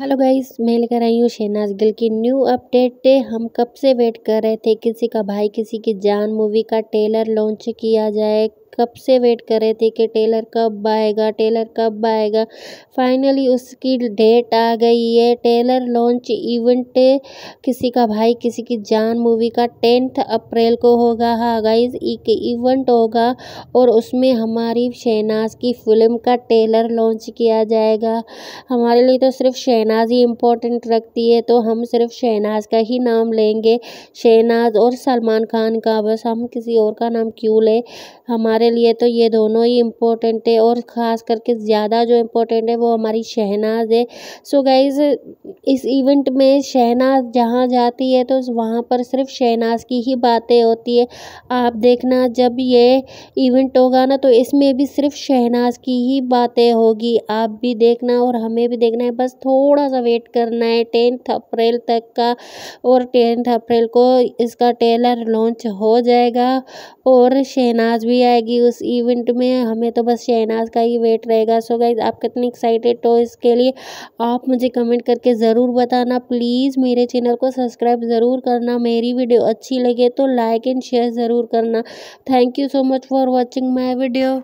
hello guys मैं लेकर आई हूँ शहनाज गिल की न्यू अपडेट हम कब से वेट कर रहे थे किसी का भाई किसी की जान मूवी का ट्रेलर लॉन्च किया जाए कब से वेट कर रहे थे कि टेलर कब आएगा टेलर कब आएगा फाइनली उसकी डेट आ गई है टेलर लॉन्च इवेंट किसी का भाई किसी की जान मूवी का टेंथ अप्रैल को होगा हाँ गाइज एक इवेंट होगा और उसमें हमारी शहनाज की फिल्म का टेलर लॉन्च किया जाएगा हमारे लिए तो सिर्फ शहनाज ही इम्पोर्टेंट रखती है तो हम सिर्फ शहनाज का ही नाम लेंगे शहनाज और सलमान खान का बस हम किसी और का नाम क्यों लें हमारे हमारे लिए तो ये दोनों ही इम्पोर्टेंट है और ख़ास करके ज़्यादा जो इम्पोर्टेंट है वो हमारी शहनाज है सो so गाइज़ इस इवेंट में शहनाज जहाँ जाती है तो वहाँ पर सिर्फ शहनाज की ही बातें होती है आप देखना जब ये इवेंट होगा ना तो इसमें भी सिर्फ शहनाज की ही बातें होगी आप भी देखना और हमें भी देखना है बस थोड़ा सा वेट करना है टेंथ अप्रैल तक का और टेंथ अप्रैल को इसका टेलर लॉन्च हो जाएगा और शहनाज भी आएगी होगी उस इवेंट में हमें तो बस शहनाज का ही वेट रहेगा सो गाइज आप कितनी एक्साइटेड हो इसके लिए आप मुझे कमेंट करके ज़रूर बताना प्लीज़ मेरे चैनल को सब्सक्राइब ज़रूर करना मेरी वीडियो अच्छी लगे तो लाइक एंड शेयर ज़रूर करना thank you so much for watching my video